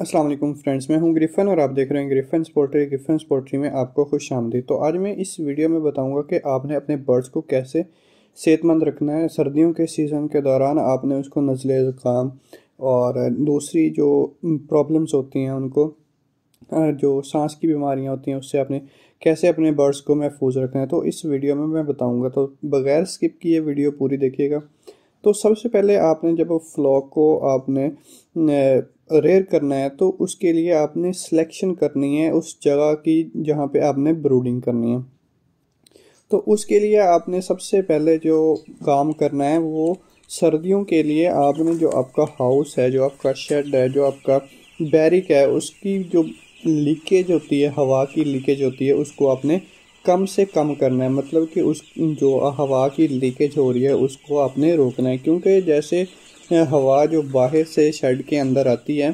Aslam friends मैं हूं Griffin और आप देख रहे हैं ग्रिफन पोल्ट्री ग्रिफन पोल्ट्री में आपको खुश आमदी तो आज मैं इस वीडियो में बताऊंगा कि आपने अपने बर्ड्स को कैसे सेहतमंद रखना है सर्दियों के सीज़न के दौरान आपने उसको नज़ले ज़ुकाम और दूसरी जो प्रॉब्लम्स होती हैं उनको जो सांस की बीमारियाँ होती हैं उससे आपने कैसे अपने बर्ड्स को महफूज रखना है तो इस वीडियो में मैं बताऊँगा तो बगैर स्किप किए वीडियो पूरी देखिएगा तो सबसे पहले आपने जब फ्लॉक को आपने रेयर करना है तो उसके लिए आपने सिलेक्शन करनी है उस जगह की जहाँ पे आपने ब्रूडिंग करनी है तो उसके लिए आपने सबसे पहले जो काम करना है वो सर्दियों के लिए आपने जो आपका हाउस है जो आपका शेड है जो आपका बैरिक है उसकी जो लीकेज होती है हवा की लीकेज होती है उसको आपने कम से कम करना है मतलब कि उस जो हवा की लीकेज हो रही है उसको आपने रोकना है क्योंकि जैसे हवा जो बाहर से शेड के अंदर आती है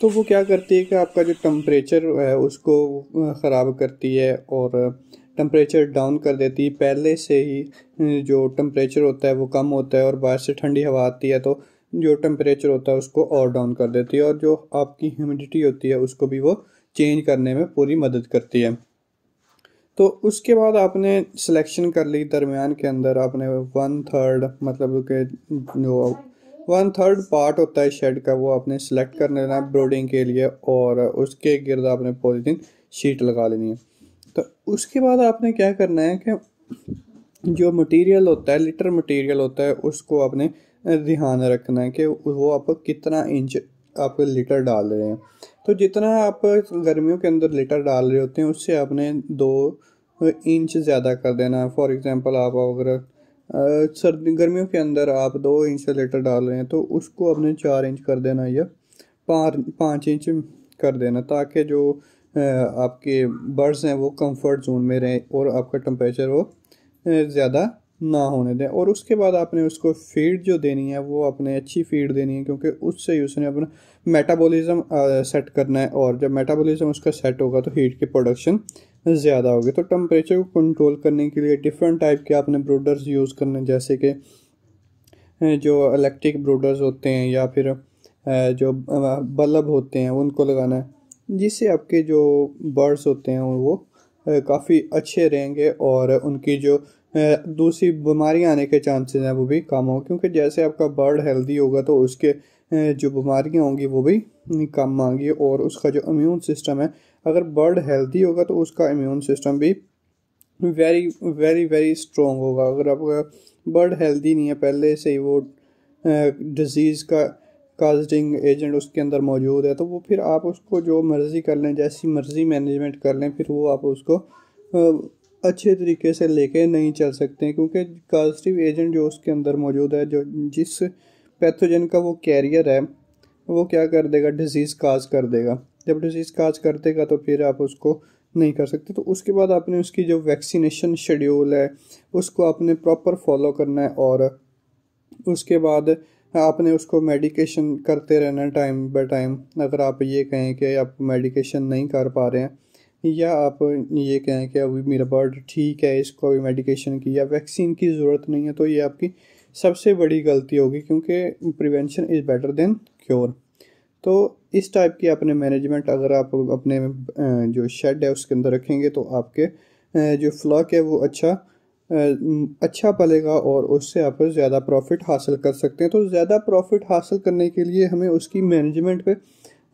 तो वो क्या करती है कि आपका जो टम्परेचर है उसको ख़राब करती है और टम्परेचर डाउन कर देती है पहले से ही जो टम्परेचर होता है वो कम होता है और बाहर से ठंडी हवा आती है तो जो टम्परेचर होता है उसको और डाउन कर देती है और जो आपकी ह्यूमिडिटी होती है उसको भी वो चेंज करने में पूरी मदद करती है तो उसके बाद आपने सिलेक्शन कर ली दरमियान के अंदर आपने वन थर्ड मतलब के जो वन थर्ड पार्ट होता है शेड का वो आपने सेलेक्ट कर लेना है ब्रोडिंग के लिए और उसके गिर्द आपने पॉलीथीन शीट लगा लेनी है तो उसके बाद आपने क्या करना है कि जो मटेरियल होता है लिटर मटेरियल होता है उसको आपने ध्यान रखना है कि वो आपको कितना इंच आप लीटर डाल रहे हैं तो जितना आप गर्मियों के अंदर लीटर डाल रहे होते हैं उससे आपने दो इंच ज़्यादा कर देना फॉर एग्ज़ाम्पल आप अगर सर्दी गर्मियों के अंदर आप दो इंच से लीटर डाल रहे हैं तो उसको आपने चार इंच कर देना या पाँच पाँच इंच कर देना ताकि जो आपके बर्ड्स हैं वो कंफर्ट जोन में रहें और आपका टम्परेचर वो ज़्यादा ना होने दें और उसके बाद आपने उसको फीड जो देनी है वो अपने अच्छी फीड देनी है क्योंकि उससे ही उसने अपना मेटाबॉलिज्म सेट करना है और जब मेटाबॉलिज्म उसका सेट होगा तो हीट की प्रोडक्शन ज़्यादा होगी तो टम्परेचर को कंट्रोल करने के लिए डिफरेंट टाइप के आपने ब्रूडर्स यूज़ करने जैसे कि जो इलेक्ट्रिक ब्रूडर्स होते हैं या फिर जो बल्ब होते हैं उनको लगाना है जिससे आपके जो बर्ड्स होते हैं वो काफ़ी अच्छे रहेंगे और उनकी जो दूसरी बीमारियाँ आने के चांसेस हैं वो भी कम हो क्योंकि जैसे आपका बर्ड हेल्दी होगा तो उसके जो बीमारियाँ होंगी वो भी कम आएंगी और उसका जो इम्यून सिस्टम है अगर बर्ड हेल्दी होगा तो उसका इम्यून सिस्टम भी वेरी वेरी वेरी स्ट्रॉन्ग होगा अगर आपका बर्ड हेल्दी नहीं है पहले से ही वो डिजीज़ का काजिंग एजेंट उसके अंदर मौजूद है तो वो फिर आप उसको जो मर्ज़ी कर लें जैसी मर्ज़ी मैनेजमेंट कर लें फिर वो आप उसको अच्छे तरीके से लेके नहीं चल सकते क्योंकि पॉजिटिव एजेंट जो उसके अंदर मौजूद है जो जिस पैथोजन का वो कैरियर है वो क्या कर देगा डिजीज़ काज कर देगा जब डिजीज़ काज कर देगा तो फिर आप उसको नहीं कर सकते तो उसके बाद आपने उसकी जो वैक्सीनेशन शेड्यूल है उसको आपने प्रॉपर फॉलो करना है और उसके बाद आपने उसको मेडिकेशन करते रहना टाइम बाय टाइम अगर आप ये कहें कि आप मेडिकेशन नहीं कर पा रहे हैं या आप ये कहें कि अभी मेरा बर्ड ठीक है इसको अभी मेडिकेशन की या वैक्सीन की ज़रूरत नहीं है तो ये आपकी सबसे बड़ी गलती होगी क्योंकि prevention is better than cure तो इस टाइप की अपने मैनेजमेंट अगर आप अपने जो शेड है उसके अंदर रखेंगे तो आपके जो फ्लॉक है वो अच्छा अच्छा पलेगा और उससे आप ज़्यादा प्रॉफिट हासिल कर सकते हैं तो ज़्यादा प्रॉफिट हासिल करने के लिए हमें उसकी मैनेजमेंट पे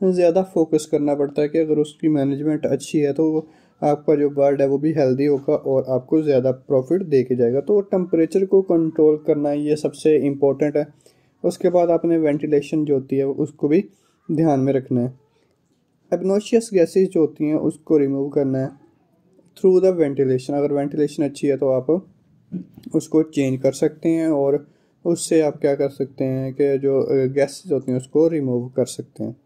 ज़्यादा फोकस करना पड़ता है कि अगर उसकी मैनेजमेंट अच्छी है तो आपका जो बर्ड है वो भी हेल्दी होगा और आपको ज़्यादा प्रॉफिट दे के जाएगा तो टेम्परेचर को कंट्रोल करना ये सबसे इम्पोर्टेंट है उसके बाद आपने वेंटिलेशन जो होती है उसको भी ध्यान में रखना है एबनोशियस गैसेज जो होती हैं उसको रिमूव करना है थ्रू द वेंटिलेशन अगर वेंटिलेशन अच्छी है तो आप उसको चेंज कर सकते हैं और उससे आप क्या कर सकते हैं कि जो गैसेज होती हैं उसको रिमूव कर सकते हैं